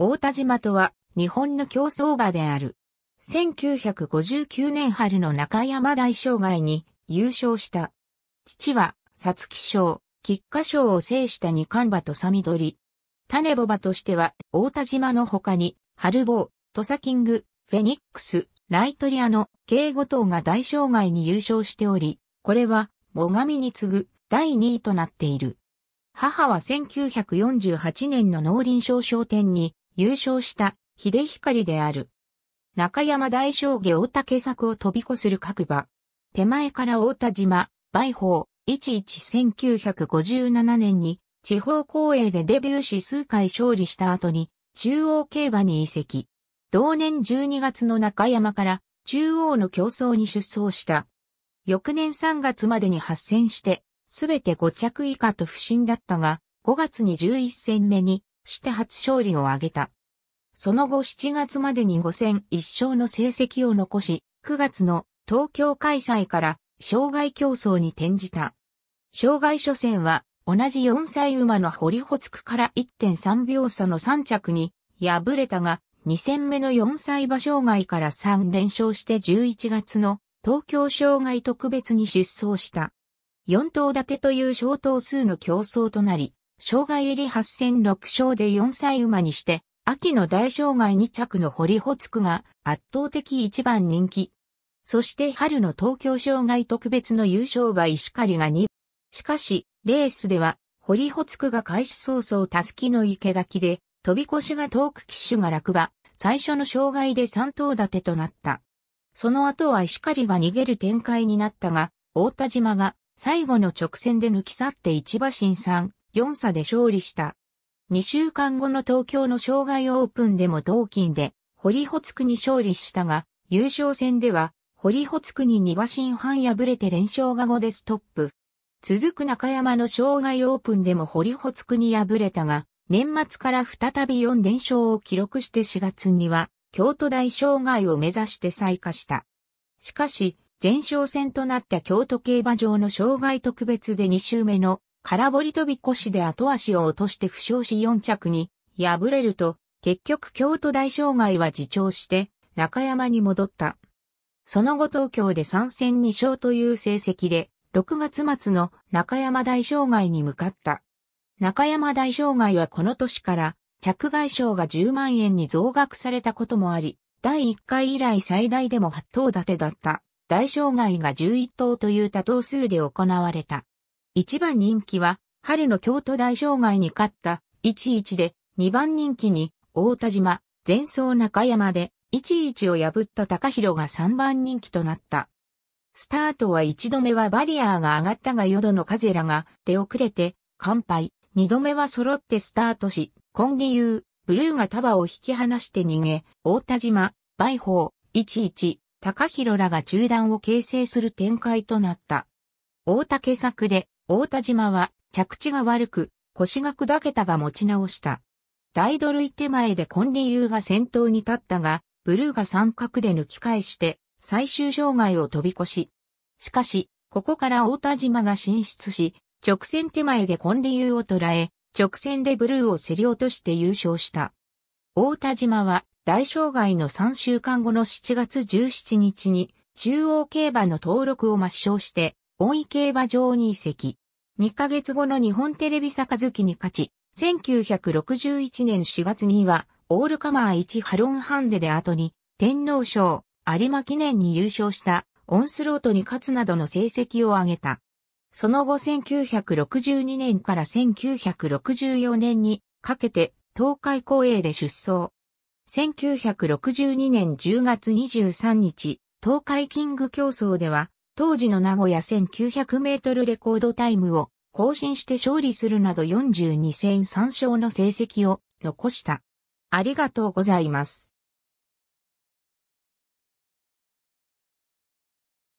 大田島とは日本の競争馬である。1959年春の中山大障害に優勝した。父は、ツキ賞、ッカ賞を制した二冠馬とサミドリ。種ボ馬としては、大田島の他に、春棒、トサキング、フェニックス、ライトリアの計5頭が大障害に優勝しており、これは、最上に次ぐ第2位となっている。母は1948年の農林省商店に優勝した秀光である。中山大将下大竹作を飛び越する各馬。手前から大田島、梅宝、111957年に地方公営でデビューし数回勝利した後に中央競馬に移籍。同年12月の中山から中央の競争に出走した。翌年3月までに8戦して、すべて5着以下と不審だったが、5月に11戦目にして初勝利を挙げた。その後7月までに5戦1勝の成績を残し、9月の東京開催から障害競争に転じた。障害初戦は同じ4歳馬の堀穂津区から1.3秒差の3着に敗れたが、2戦目の4歳馬障害から3連勝して11月の東京障害特別に出走した。4頭立てという小頭数の競争となり、障害入り8戦6勝で4歳馬にして、秋の大障害2着の堀穂つ区が圧倒的一番人気。そして春の東京障害特別の優勝馬石狩が2。しかし、レースでは、堀穂つ区が開始早々たすきの池垣で、飛び越しが遠く騎手が落馬、最初の障害で3頭立てとなった。その後は石狩が逃げる展開になったが、大田島が最後の直線で抜き去って一馬身3、4差で勝利した。2週間後の東京の障害オープンでも同金で、堀ホツクに勝利したが、優勝戦では、堀ホツクに2馬身半敗れて連勝が5でストップ。続く中山の障害オープンでも堀ホツクに敗れたが、年末から再び4連勝を記録して4月には、京都大障害を目指して再開した。しかし、前哨戦となった京都競馬場の障害特別で2週目の空堀飛び越しで後足を落として負傷し4着に敗れると、結局京都大障害は自重して中山に戻った。その後東京で3戦2勝という成績で、6月末の中山大障害に向かった。中山大障害はこの年から着外賞が10万円に増額されたこともあり、第1回以来最大でも8頭立てだった。大障害が11頭という多頭数で行われた。一番人気は、春の京都大障害に勝った11で、二番人気に、大田島、前走中山で、11を破った高弘が三番人気となった。スタートは一度目はバリアーが上がったが淀の風らが出遅れて、乾杯。二度目は揃ってスタートし、コンギユー、ブルーが束を引き離して逃げ、大田島、バイホー、11、高弘らが中断を形成する展開となった。大竹作で大田島は着地が悪く、腰が砕けたが持ち直した。大ドル手前でコンリユーが先頭に立ったが、ブルーが三角で抜き返して、最終障害を飛び越し。しかし、ここから大田島が進出し、直線手前でコンリユーを捉え、直線でブルーを競り落として優勝した。大田島は大障害の3週間後の7月17日に中央競馬の登録を抹消して大井競馬場に移籍。2ヶ月後の日本テレビ杯に勝ち、1961年4月には、オールカマー1ハロンハンデで後に、天皇賞、有馬記念に優勝した、オンスロートに勝つなどの成績を挙げた。その後1962年から1964年にかけて東海公営で出走。1962年10月23日、東海キング競争では当時の名古屋1900メートルレコードタイムを更新して勝利するなど42戦3勝の成績を残した。ありがとうございます。